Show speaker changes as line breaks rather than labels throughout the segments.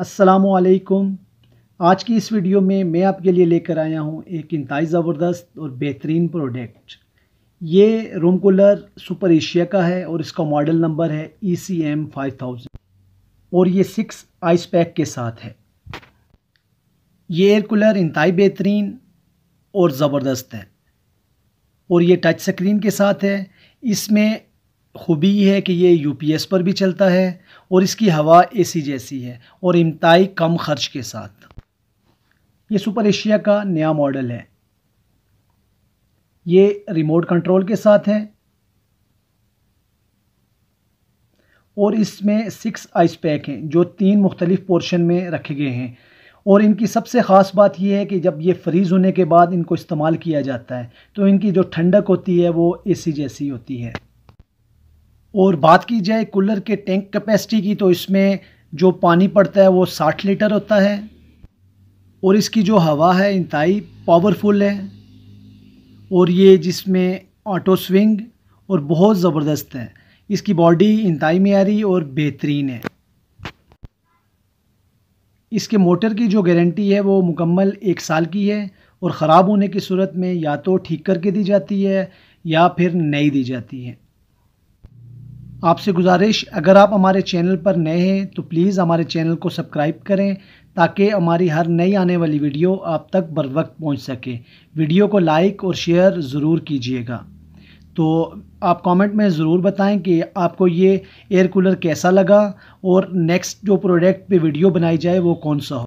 असलकुम आज की इस वीडियो में मैं आपके लिए लेकर आया हूँ एक इंतहाई ज़बरदस्त और बेहतरीन प्रोडक्ट ये रूम कूलर सुपर एशिया का है और इसका मॉडल नंबर है E C M five thousand और ये सिक्स आइस पैक के साथ है ये एयर कूलर इंतहाई बेहतरीन और ज़बरदस्त है और ये टच स्क्रीन के साथ है इसमें खूबी है कि ये यूपीएस पर भी चलता है और इसकी हवा एसी जैसी है और इम्ताई कम खर्च के साथ ये सुपर एशिया का नया मॉडल है ये रिमोट कंट्रोल के साथ है और इसमें सिक्स आइस पैक हैं जो तीन मुख्तलिफ पोर्शन में रखे गए हैं और इनकी सबसे ख़ास बात यह है कि जब ये फ्रीज़ होने के बाद इनको इस्तेमाल किया जाता है तो इनकी जो ठंडक होती है वो एसी जैसी होती है और बात की जाए कूलर के टैंक कैपेसिटी की तो इसमें जो पानी पड़ता है वो साठ लीटर होता है और इसकी जो हवा है इंतहाई पावरफुल है और ये जिसमें ऑटो स्विंग और बहुत ज़बरदस्त है इसकी बॉडी इंतहाई मीरी और बेहतरीन है इसके मोटर की जो गारंटी है वो मुकम्मल एक साल की है और ख़राब होने की सूरत में या तो ठीक करके दी जाती है या फिर नई दी जाती है आपसे गुजारिश अगर आप हमारे चैनल पर नए हैं तो प्लीज़ हमारे चैनल को सब्सक्राइब करें ताकि हमारी हर नई आने वाली वीडियो आप तक बर वक्त पहुँच सके वीडियो को लाइक और शेयर ज़रूर कीजिएगा तो आप कमेंट में ज़रूर बताएं कि आपको ये एयर कूलर कैसा लगा और नेक्स्ट जो प्रोडक्ट पे वीडियो बनाई जाए वो कौन सा हो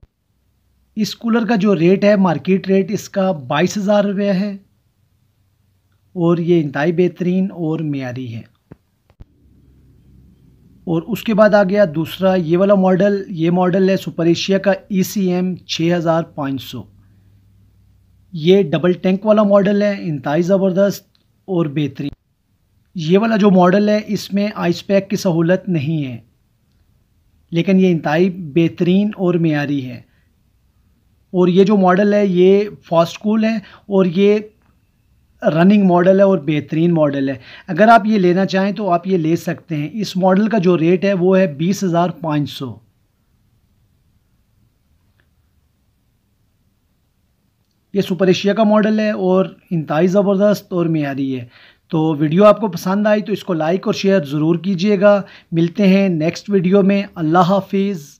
इस कूलर का जो रेट है मार्केट रेट इसका बाईस हज़ार रुपये है और ये इंतई बेहतरीन और मीरी है और उसके बाद आ गया दूसरा ये वाला मॉडल ये मॉडल है सुपर एशिया का ई सी एम छः हज़ार पाँच सौ ये डबल टैंक वाला मॉडल है इंतहाई ज़बरदस्त और बेहतरीन ये वाला जो मॉडल है इसमें आइस पैक की सहूलत नहीं है लेकिन ये इंतहाई बेहतरीन और मीरी है और ये जो मॉडल है ये फास्ट कूल है और ये रनिंग मॉडल है और बेहतरीन मॉडल है अगर आप ये लेना चाहें तो आप ये ले सकते हैं इस मॉडल का जो रेट है वो है बीस हज़ार पाँच सौ ये सुपर एशिया का मॉडल है और इंतहाई ज़बरदस्त और मीरी है तो वीडियो आपको पसंद आई तो इसको लाइक और शेयर ज़रूर कीजिएगा मिलते हैं नेक्स्ट वीडियो में अल्लाह हाफिज़